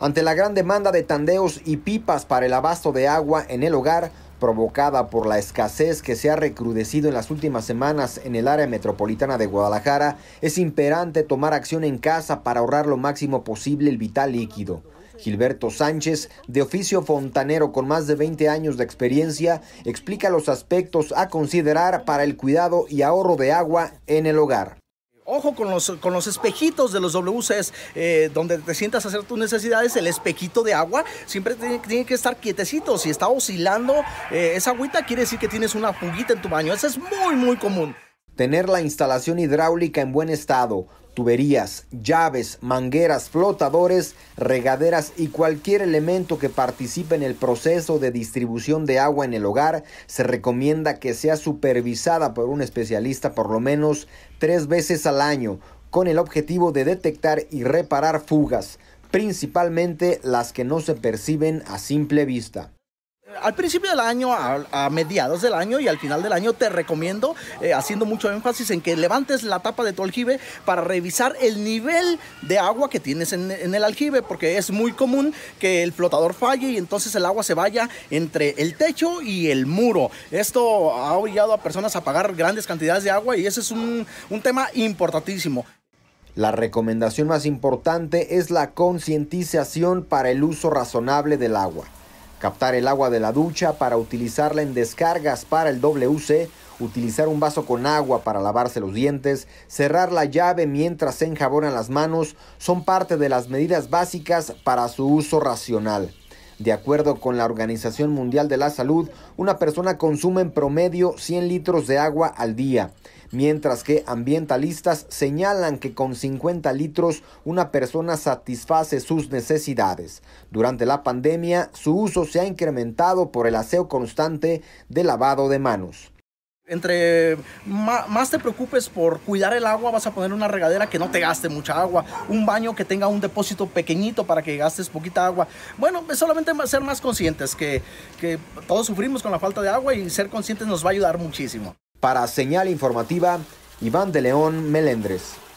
Ante la gran demanda de tandeos y pipas para el abasto de agua en el hogar, provocada por la escasez que se ha recrudecido en las últimas semanas en el área metropolitana de Guadalajara, es imperante tomar acción en casa para ahorrar lo máximo posible el vital líquido. Gilberto Sánchez, de oficio fontanero con más de 20 años de experiencia, explica los aspectos a considerar para el cuidado y ahorro de agua en el hogar ojo con los, con los espejitos de los WCs, eh, donde te sientas a hacer tus necesidades, el espejito de agua siempre tiene, que estar quietecito. Si está oscilando eh, esa agüita, quiere decir que tienes una fuguita en tu baño. Eso es muy, muy común. Tener la instalación hidráulica en buen estado tuberías, llaves, mangueras, flotadores, regaderas y cualquier elemento que participe en el proceso de distribución de agua en el hogar, se recomienda que sea supervisada por un especialista por lo menos tres veces al año, con el objetivo de detectar y reparar fugas, principalmente las que no se perciben a simple vista. Al principio del año, a, mediados del año y al final del año te recomiendo, eh, haciendo mucho énfasis en que levantes la tapa de tu aljibe para revisar el nivel de agua que tienes en, el aljibe, porque es muy común que el flotador falle y entonces el agua se vaya entre el techo y el muro. Esto ha obligado a personas a pagar grandes cantidades de agua y ese es un tema importantísimo. La recomendación más importante es la concientización para el uso razonable del agua captar el agua de la ducha para utilizarla en descargas para el WC, utilizar un vaso con agua para lavarse los dientes, cerrar la llave mientras se enjabonan las manos, son parte de las medidas básicas para su uso racional. De acuerdo con la Organización Mundial de la Salud, una persona consume en promedio 100 litros de agua al día mientras que ambientalistas señalan que con 50 litros una persona satisface sus necesidades. Durante la pandemia, su uso se ha incrementado por el aseo constante de lavado de manos entre más, te preocupes por cuidar el agua, vas a poner una regadera que no te gaste mucha agua, un baño que tenga un depósito pequeñito para que gastes poquita agua. Bueno, pues solamente ser más conscientes que, que todos sufrimos con la falta de agua y ser conscientes nos va a ayudar muchísimo. Para Señal Informativa, Iván de León Melendres.